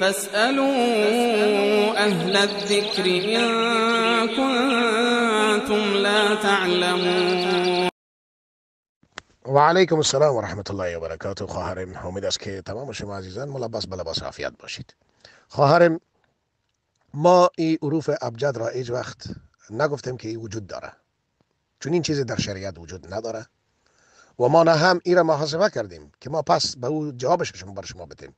فاسألوا أهل الذكر إن كنتم لا تعلمون و السلام و رحمت الله و برکاته خواهرم امید است که تمام شما عزیزان ملبس به لباس عافیت باشید خواهرم ما این عروف ابجد را هیچ وقت نگفتیم که این وجود داره چون این چیزی در شریعت وجود نداره و ما نه هم ای را محاسبه کردیم که ما پس به او جوابش شما بر شما بتیم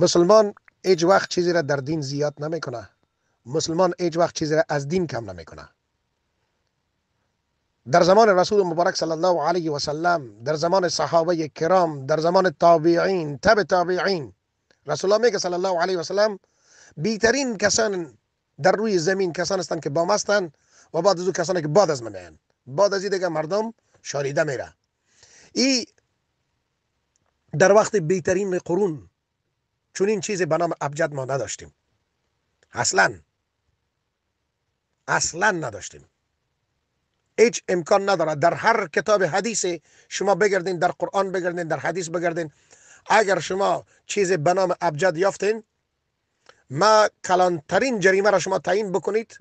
مسلمان هیچ وقت چیزی را در دین زیاد نمیکنه مسلمان هیچ وقت چیزی را از دین کم نمیکنه در زمان رسول مبارک صلی الله علیه و سلم در زمان صحابه کرام در زمان تابعین تب تابعین رسول الله میگه صلی الله علیه و سلم بیترین کسان در روی زمین کسان هستند که با هستند و بعد از او کسانی که بعد از من بعد از دیگه مردم شاریده میره ای در وقت بیترین قرون چون این چیزی به نام ابجد ما نداشتیم اصلا اصلا نداشتیم هیچ امکان ندارد در هر کتاب حدیث شما بگردین در قرآن بگردین در حدیث بگردین اگر شما چیز به نام ابجد یافتین ما کلانترین جریمه را شما تعیین بکنید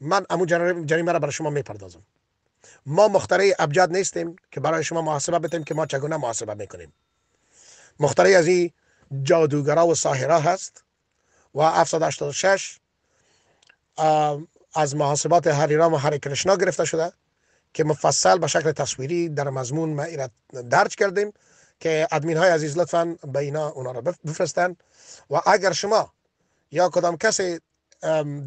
من امو جریمه را برای شما میپردازم ما مختره ابجد نیستیم که برای شما محاسبه بتیم که ما چگونه محاسبه میکنیم مختره از این جادوگرا و ساهرا هست و 786 از محاسبات هری و هری کرشنا گرفته شده که مفصل به شکل تصویری در مضمون ما درج کردیم که ادمین های عزیز لطفا به اینا اونا را بفرستن و اگر شما یا کدام کسی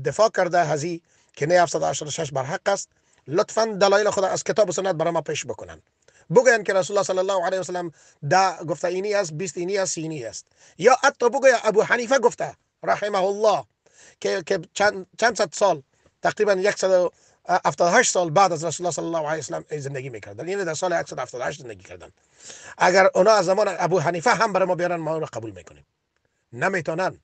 دفاع کرده هزی که نه 786 برحق است لطفا دلایل خود از کتاب و سنت برای ما پیش بکنن بگویند که رسول الله صلی الله علیه و سلم دا گفته اینی است بیست اینی است اینی است یا حتی بگوید ابو حنیفه گفته رحمه الله که, چند, چند صد سال تقریبا 178 سال بعد از رسول الله صلی الله علیه و وسلم زندگی میکردن یعنی در سال 178 زندگی کردن اگر اونا از زمان ابو حنیفه هم برای ما بیارن ما اون قبول میکنیم نمیتونن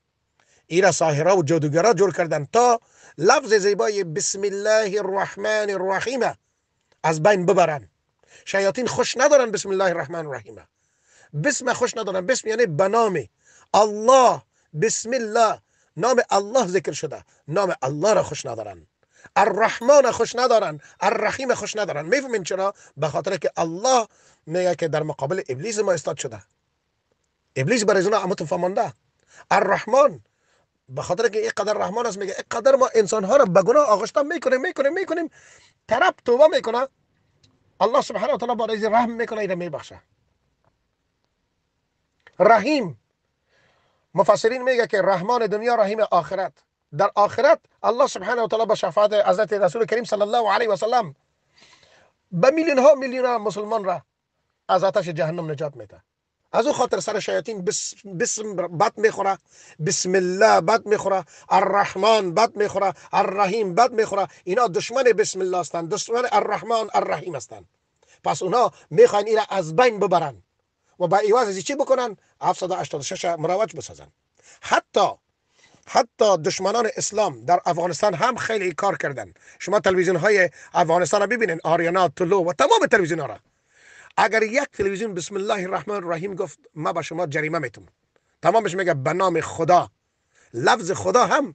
ایرا ساهرا و جادوگرا جور کردن تا لفظ زیبای بسم الله الرحمن الرحیم از بین ببرن شیاطین خوش ندارن بسم الله الرحمن الرحیم بسم خوش ندارن بسم یعنی بنامه الله بسم الله نام الله ذکر شده نام الله را خوش ندارن الرحمن خوش ندارن الرحیم خوش ندارن میفهمین چرا به خاطر که الله میگه که در مقابل ابلیس ما استاد شده ابلیس برای زنا عمتون فمانده الرحمن به خاطر که قدر رحمان است میگه قدر ما انسان ها را به گناه آغشته میکنیم میکنیم میکنیم طرف توبه میکنه الله سبحانه و تعالی با رحم میکنه اینا میبخشه رحیم مفسرین میگه که رحمان دنیا رحیم آخرت در آخرت الله سبحانه و تعالی با شفاعت حضرت رسول کریم صلی الله علیه و سلم به میلیون ها میلیون ها مسلمان را از آتش جهنم نجات میده از او خاطر سر شیاطین بسم بد میخوره بسم الله بد میخوره الرحمن بد میخوره الرحیم بد میخوره اینا دشمن بسم الله هستند دشمن الرحمن الرحیم هستند پس اونا میخوان را از بین ببرن و با ایواز از چی بکنن 786 مروج بسازن حتی حتی دشمنان اسلام در افغانستان هم خیلی کار کردن شما تلویزیون های افغانستان را ببینین آریانا طلو و تمام تلویزیون ها را اگر یک تلویزیون بسم الله الرحمن الرحیم گفت ما با شما جریمه میتونم تمامش میگه به نام خدا لفظ خدا هم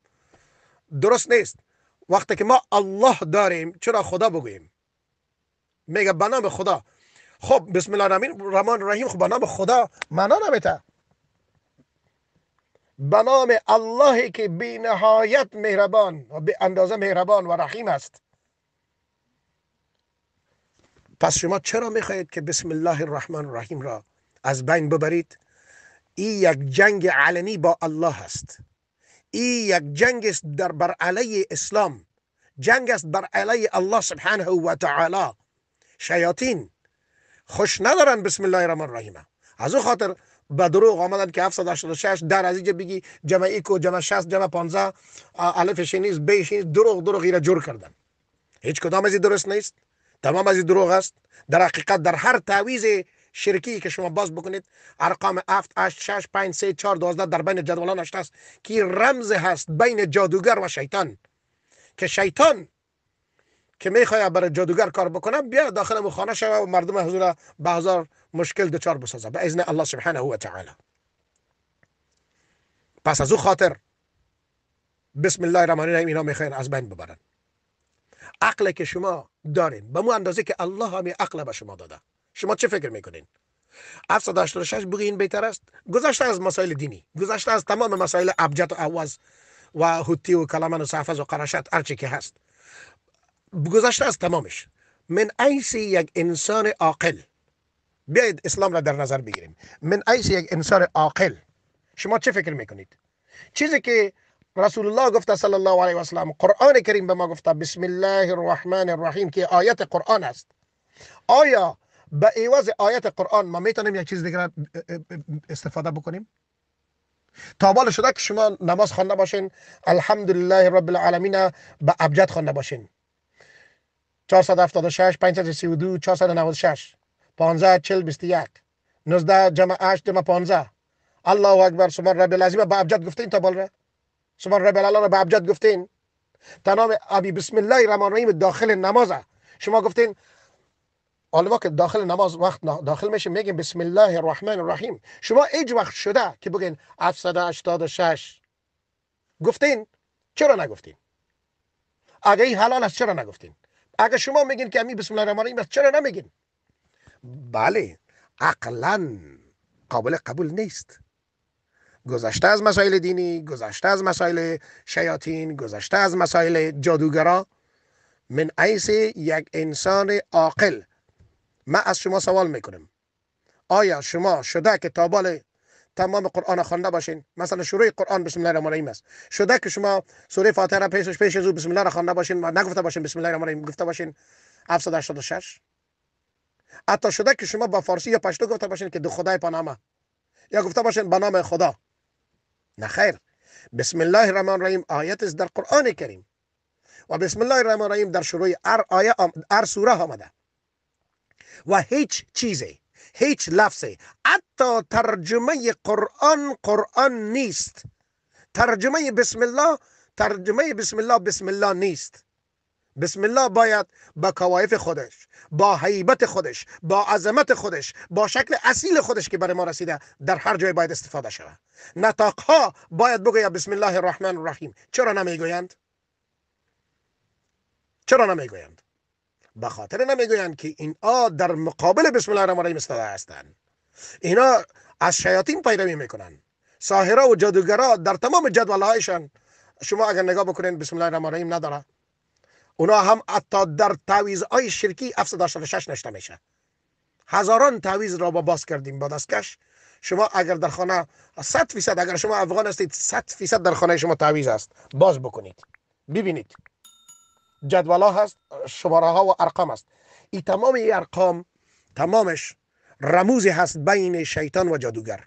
درست نیست وقتی که ما الله داریم چرا خدا بگوییم میگه به نام خدا خب بسم الله الرحمن الرحیم خب به نام خدا معنا نمیته به نام الله که بی نهایت مهربان و به اندازه مهربان و رحیم است پس شما چرا میخواهید که بسم الله الرحمن الرحیم را از بین ببرید این یک جنگ علنی با الله است این یک جنگ است در بر علیه اسلام جنگ است بر علیه الله سبحانه و تعالی شیاطین خوش ندارن بسم الله الرحمن الرحیم از او خاطر به دروغ آمدن که 786 در از اینجا بگی جمع ایکو جمع 60 جمع 15 الفش نیست بیش دروغ دروغ ایره جور کردن هیچ کدام از درست نیست تمام از دروغ است در حقیقت در هر تعویز شرکی که شما باز بکنید ارقام 7 8 6 5 3 4 12 در بین جدولان نشته است که رمز هست بین جادوگر و شیطان که شیطان که میخواد برای جادوگر کار بکنه بیا داخل مخانه شوه و مردم حضور به هزار مشکل دچار بسازه به اذن الله سبحانه و تعالی پس از او خاطر بسم الله الرحمن الرحیم اینا میخواین از بین ببرن عقل که شما دارین به مو اندازه که الله همی عقل به شما داده شما چه فکر میکنین 786 بگی این بهتر است گذشته از مسائل دینی گذشته از تمام مسائل ابجد و عوض و حتی و کلمن و صحفظ و قراشت هرچی که هست گذشته از تمامش من ایسی یک انسان عاقل بیایید اسلام را در نظر بگیریم من ایسی یک انسان عاقل شما چه فکر میکنید چیزی که رسول الله گفته صلی الله علیه و سلم قرآن کریم به ما گفته بسم الله الرحمن الرحیم که آیت قرآن است آیا به ایواز آیت قرآن ما میتونیم یک چیز دیگر استفاده بکنیم تا بالا شده که شما نماز خوانده باشین الحمدلله رب العالمین به ابجد خوانده باشین 476 532 496 15 40 21 19 جمع 8 جمع 15 الله اکبر سبحان رب العظیم به ابجد گفتین تا بالا شما رب رو به ابجد گفتین تنام ابی بسم الله الرحمن الرحیم داخل نماز شما گفتین حالا که داخل نماز وقت داخل میشه میگیم بسم الله الرحمن الرحیم شما ایج وقت شده که بگین 786 گفتین چرا نگفتین اگه این حلال است چرا نگفتین اگه شما میگین که امی بسم الله الرحمن الرحیم چرا نمیگین بله عقلا قابل قبول نیست گذشته از مسائل دینی گذشته از مسائل شیاطین گذشته از مسائل جادوگرا من عیس یک انسان عاقل من از شما سوال میکنم آیا شما شده که تابال تمام قرآن خوانده باشین مثلا شروع قرآن بسم الله الرحمن الرحیم است شده که شما سوره فاتحه را پیشش پیش از بسم الله را خوانده باشین و نگفته باشین بسم الله الرحمن الرحیم گفته باشین 786 حتی شده که شما با فارسی یا پشتو گفته باشین که دو خدای پانامه یا گفته باشین به نام خدا نخیر بسم الله الرحمن الرحیم آیت در قرآن کریم و بسم الله الرحمن الرحیم در شروع ار آیه هر سوره آمده و هیچ چیزی هیچ لفظی حتی ترجمه قرآن قرآن نیست ترجمه بسم الله ترجمه بسم الله بسم الله نیست بسم الله باید با کوایف خودش با حیبت خودش با عظمت خودش با شکل اصیل خودش که برای ما رسیده در هر جای باید استفاده شود نطاق ها باید بگوید بسم الله الرحمن الرحیم چرا نمیگویند چرا نمیگویند به خاطر نمیگویند که آ در مقابل بسم الله الرحمن الرحیم استفاده هستند اینا از شیاطین پیروی میکنند ساحرا و جادوگرا در تمام هایشان شما اگر نگاه بکنین بسم الله الرحمن الرحیم نداره اونا هم حتی در های شرکی 786 نشته میشه هزاران تعویز را با باز کردیم با دستکش شما اگر در خانه 100 فیصد اگر شما افغان هستید 100 فیصد در خانه شما تعویز است باز بکنید ببینید جدول ها هست شماره ها و ارقام است این تمام ارقام تمامش رموزی هست بین شیطان و جادوگر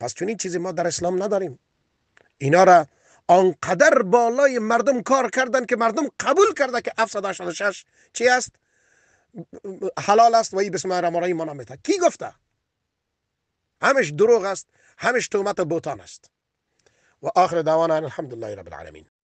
پس چنین چیزی ما در اسلام نداریم اینا را آنقدر بالای مردم کار کردن که مردم قبول کرده که 786 چی است حلال است و این بسم الله الرحمن الرحیم منامته کی گفته همش دروغ است همش تهمت بوتان است و آخر دعوانا الحمدلله رب العالمین